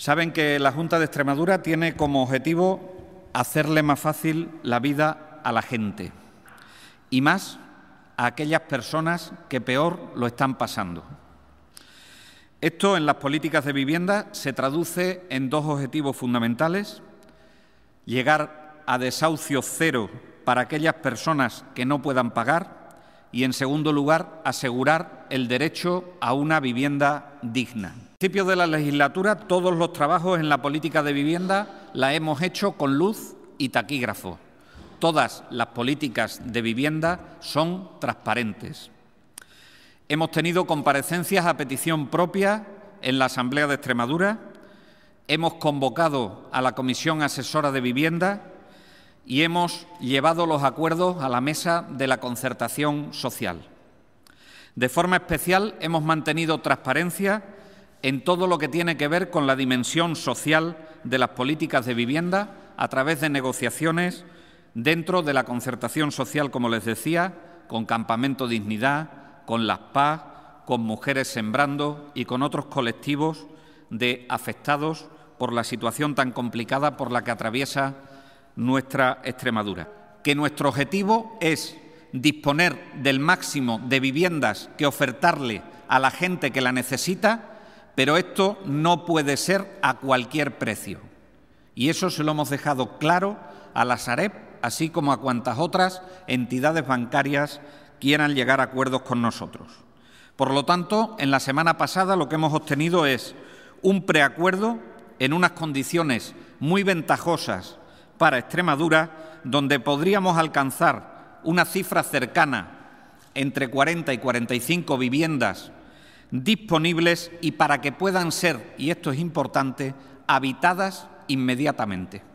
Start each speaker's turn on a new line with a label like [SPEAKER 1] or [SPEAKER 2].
[SPEAKER 1] Saben que la Junta de Extremadura tiene como objetivo hacerle más fácil la vida a la gente y más a aquellas personas que peor lo están pasando. Esto en las políticas de vivienda se traduce en dos objetivos fundamentales. Llegar a desahucio cero para aquellas personas que no puedan pagar y, en segundo lugar, asegurar el derecho a una vivienda digna. A principios de la legislatura, todos los trabajos en la política de vivienda la hemos hecho con luz y taquígrafo. Todas las políticas de vivienda son transparentes. Hemos tenido comparecencias a petición propia en la Asamblea de Extremadura. Hemos convocado a la Comisión Asesora de Vivienda y hemos llevado los acuerdos a la mesa de la concertación social. De forma especial hemos mantenido transparencia en todo lo que tiene que ver con la dimensión social de las políticas de vivienda a través de negociaciones dentro de la concertación social, como les decía, con Campamento Dignidad, con Las Paz, con Mujeres Sembrando y con otros colectivos de afectados por la situación tan complicada por la que atraviesa nuestra Extremadura. Que nuestro objetivo es disponer del máximo de viviendas que ofertarle a la gente que la necesita, pero esto no puede ser a cualquier precio. Y eso se lo hemos dejado claro a la Sareb, así como a cuantas otras entidades bancarias quieran llegar a acuerdos con nosotros. Por lo tanto, en la semana pasada lo que hemos obtenido es un preacuerdo en unas condiciones muy ventajosas para Extremadura, donde podríamos alcanzar una cifra cercana entre 40 y 45 viviendas disponibles y para que puedan ser, y esto es importante, habitadas inmediatamente.